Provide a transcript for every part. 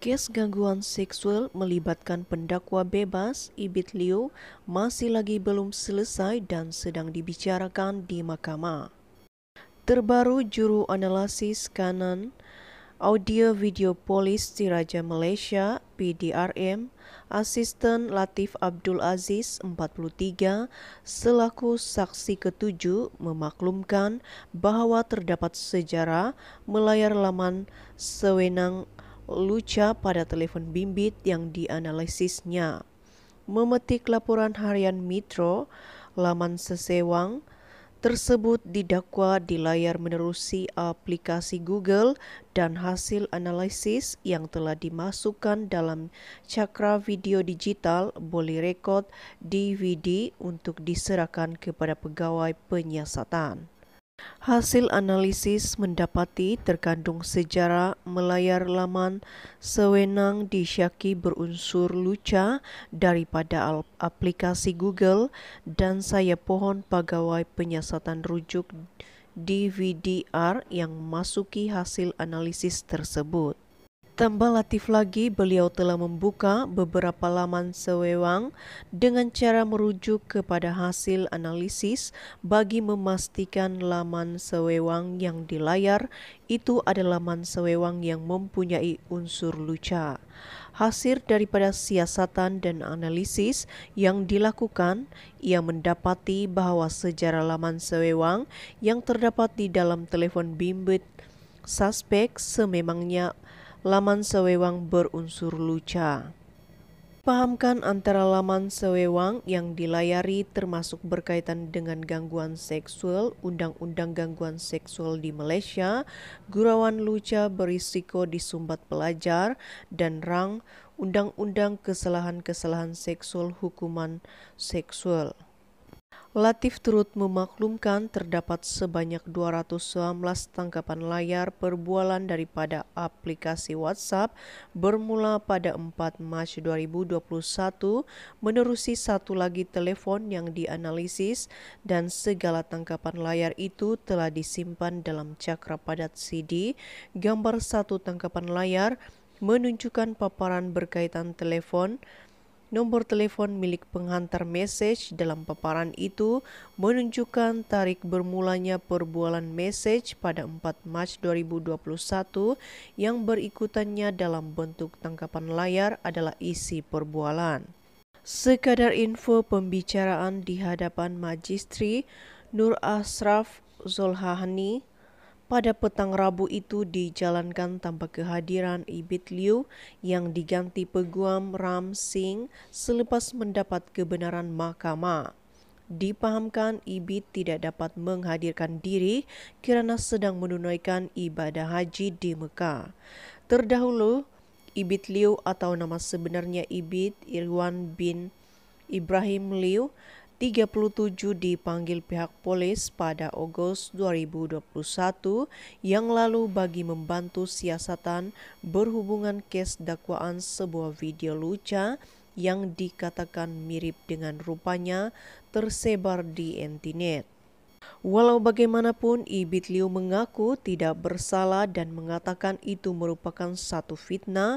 Kes gangguan seksual melibatkan pendakwa bebas Ibit Liu masih lagi belum selesai dan sedang dibicarakan di mahkamah. Terbaru juru analisis kanan Audio Video Polis Diraja Malaysia PDRM, Asisten Latif Abdul Aziz 43 selaku saksi ketujuh memaklumkan bahwa terdapat sejarah melayar laman sewenang Lucha pada telepon bimbit yang dianalisisnya. Memetik laporan harian Metro, laman sesewang, tersebut didakwa di layar menerusi aplikasi Google dan hasil analisis yang telah dimasukkan dalam cakra video digital boleh rekod DVD untuk diserahkan kepada pegawai penyiasatan. Hasil analisis mendapati terkandung sejarah melayar laman sewenang disyaki berunsur luca daripada aplikasi Google dan saya pohon pegawai penyiasatan rujuk DVDR yang masuki hasil analisis tersebut. Tambah latif lagi, beliau telah membuka beberapa laman sewewang dengan cara merujuk kepada hasil analisis bagi memastikan laman sewewang yang dilayar itu adalah laman sewewang yang mempunyai unsur lucu. Hasil daripada siasatan dan analisis yang dilakukan, ia mendapati bahwa sejarah laman sewewang yang terdapat di dalam telepon bimbit suspek sememangnya laman sewewang berunsur luca. Pahamkan antara laman sewewang yang dilayari termasuk berkaitan dengan gangguan seksual, Undang-Undang Gangguan Seksual di Malaysia, Gurauan Luca berisiko disumbat pelajar, dan RANG, Undang-Undang Kesalahan-Kesalahan Seksual Hukuman Seksual. Latif turut memaklumkan terdapat sebanyak 219 tangkapan layar perbualan daripada aplikasi WhatsApp bermula pada 4 Mac 2021 menerusi satu lagi telepon yang dianalisis dan segala tangkapan layar itu telah disimpan dalam cakra padat CD, gambar satu tangkapan layar menunjukkan paparan berkaitan telepon, Nomor telepon milik penghantar message dalam paparan itu menunjukkan tarik bermulanya perbualan message pada 4 Mac 2021 yang berikutannya dalam bentuk tangkapan layar adalah isi perbualan. Sekadar info pembicaraan di hadapan Magistri Nur Asraf Zulhahani pada petang Rabu itu dijalankan tanpa kehadiran Ibit Liu yang diganti peguam Ram Singh selepas mendapat kebenaran mahkamah. Dipahamkan Ibit tidak dapat menghadirkan diri kerana sedang menunaikan ibadah haji di Mekah. Terdahulu, Ibit Liu atau nama sebenarnya Ibit Irwan bin Ibrahim Liu 37 dipanggil pihak polis pada Agustus 2021 yang lalu bagi membantu siasatan berhubungan kes dakwaan sebuah video lucu yang dikatakan mirip dengan rupanya tersebar di internet. Walau bagaimanapun, Ibit Liu mengaku tidak bersalah dan mengatakan itu merupakan satu fitnah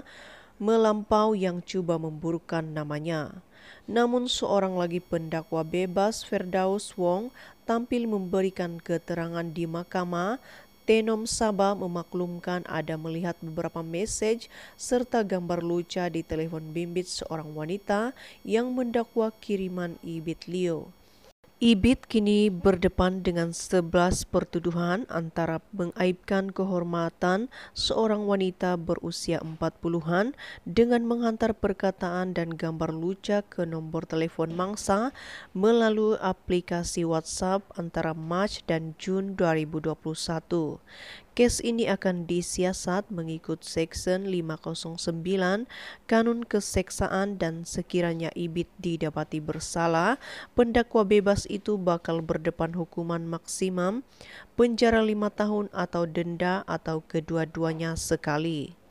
melampau yang coba memburukkan namanya. Namun seorang lagi pendakwa bebas Ferdaus Wong tampil memberikan keterangan di mahkamah Tenom Sabah memaklumkan ada melihat beberapa message serta gambar lucu di telepon bimbit seorang wanita yang mendakwa kiriman Ibit Leo. IBIT kini berdepan dengan sebelas pertuduhan antara mengaibkan kehormatan seorang wanita berusia empat puluhan dengan menghantar perkataan dan gambar lucu ke nomor telepon mangsa melalui aplikasi WhatsApp antara Mac dan Jun 2021. Kes ini akan disiasat mengikut seksyen 509 Kanun Keseksaan dan sekiranya IBIT didapati bersalah, pendakwa bebas itu bakal berdepan hukuman maksimum penjara lima tahun atau denda atau kedua-duanya sekali.